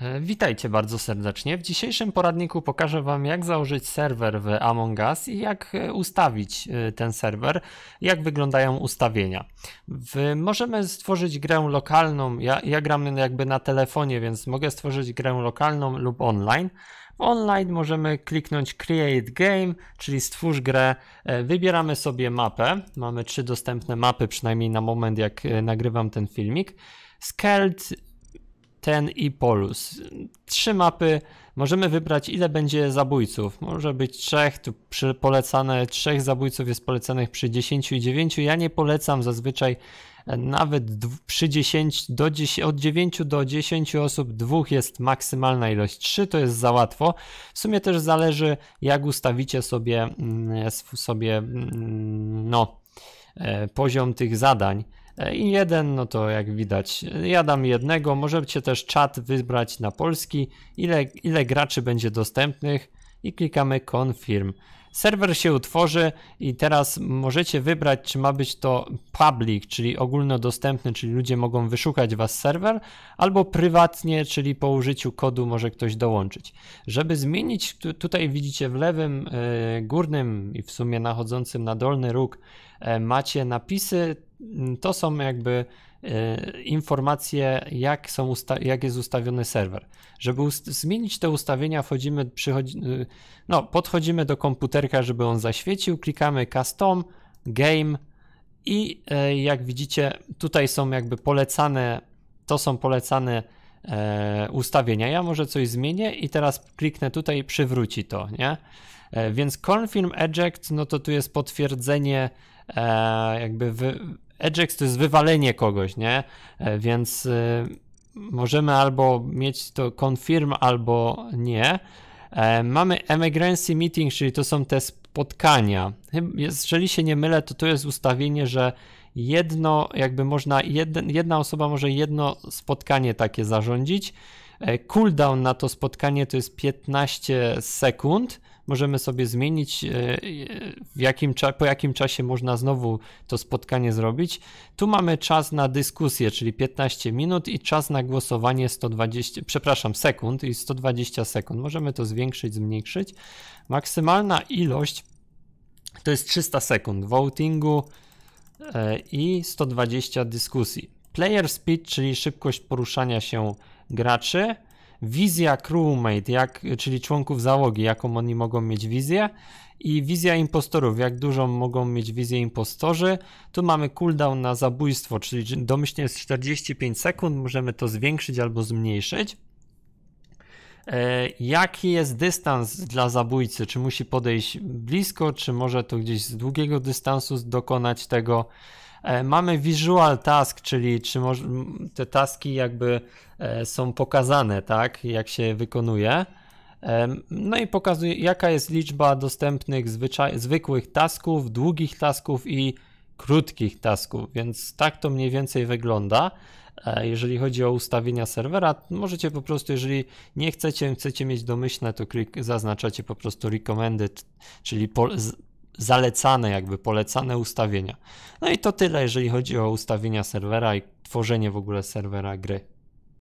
E, witajcie bardzo serdecznie. W dzisiejszym poradniku pokażę Wam, jak założyć serwer w Among Us i jak e, ustawić e, ten serwer, jak wyglądają ustawienia. W, możemy stworzyć grę lokalną, ja, ja gram jakby na telefonie, więc mogę stworzyć grę lokalną lub online. W online możemy kliknąć Create Game, czyli stwórz grę. Wybieramy sobie mapę. Mamy trzy dostępne mapy, przynajmniej na moment, jak nagrywam ten filmik. Scaled ten i Polus. Trzy mapy, możemy wybrać ile będzie zabójców. Może być trzech, tu przy polecane trzech zabójców jest polecanych przy 10 i 9. Ja nie polecam zazwyczaj e, nawet przy 10 do 10, od 9 do 10 osób dwóch jest maksymalna ilość, 3 to jest za łatwo. W sumie też zależy jak ustawicie sobie mm, sobie mm, no e, poziom tych zadań. E, I jeden, no to jak widać, ja dam jednego. Możecie też czat wybrać na polski, ile, ile graczy będzie dostępnych i klikamy confirm. Serwer się utworzy i teraz możecie wybrać, czy ma być to public, czyli ogólnodostępny, czyli ludzie mogą wyszukać was serwer, albo prywatnie, czyli po użyciu kodu może ktoś dołączyć. Żeby zmienić, tutaj widzicie w lewym e, górnym i w sumie nachodzącym na dolny róg e, macie napisy Mm, to są jakby e, informacje, jak, są jak jest ustawiony serwer. Żeby ust zmienić te ustawienia, wchodzimy, przychodzi, e, no, podchodzimy do komputerka, żeby on zaświecił, klikamy custom, game i e, jak widzicie, tutaj są jakby polecane, to są polecane e, ustawienia. Ja może coś zmienię i teraz kliknę tutaj i przywróci to, nie? E, więc confirm eject, no to tu jest potwierdzenie e, jakby wy, EdgeX to jest wywalenie kogoś, nie? E, więc y, możemy albo mieć to confirm, albo nie. E, mamy emergency meeting, czyli to są te spotkania. Jeżeli się nie mylę, to to jest ustawienie, że jedno, jakby można, jedna osoba może jedno spotkanie takie zarządzić. E, cooldown na to spotkanie to jest 15 sekund możemy sobie zmienić, e, e, w jakim po jakim czasie można znowu to spotkanie zrobić. Tu mamy czas na dyskusję, czyli 15 minut i czas na głosowanie 120, przepraszam, sekund i 120 sekund. Możemy to zwiększyć, zmniejszyć. Maksymalna ilość to jest 300 sekund votingu e, i 120 dyskusji. Player speed, czyli szybkość poruszania się graczy wizja crewmate, jak, czyli członków załogi, jaką oni mogą mieć wizję i wizja impostorów, jak dużą mogą mieć wizję impostorzy. Tu mamy cooldown na zabójstwo, czyli domyślnie jest 45 sekund, możemy to zwiększyć albo zmniejszyć. E, jaki jest dystans dla zabójcy? Czy musi podejść blisko, czy może to gdzieś z długiego dystansu dokonać tego? E, mamy visual task, czyli czy te taski jakby e, są pokazane, tak, jak się wykonuje. E, no i pokazuje, jaka jest liczba dostępnych zwykłych tasków, długich tasków i krótkich tasków, więc tak to mniej więcej wygląda. Jeżeli chodzi o ustawienia serwera, możecie po prostu, jeżeli nie chcecie, chcecie mieć domyślne, to klik, zaznaczacie po prostu recommended, czyli po, zalecane, jakby polecane ustawienia. No i to tyle, jeżeli chodzi o ustawienia serwera i tworzenie w ogóle serwera gry.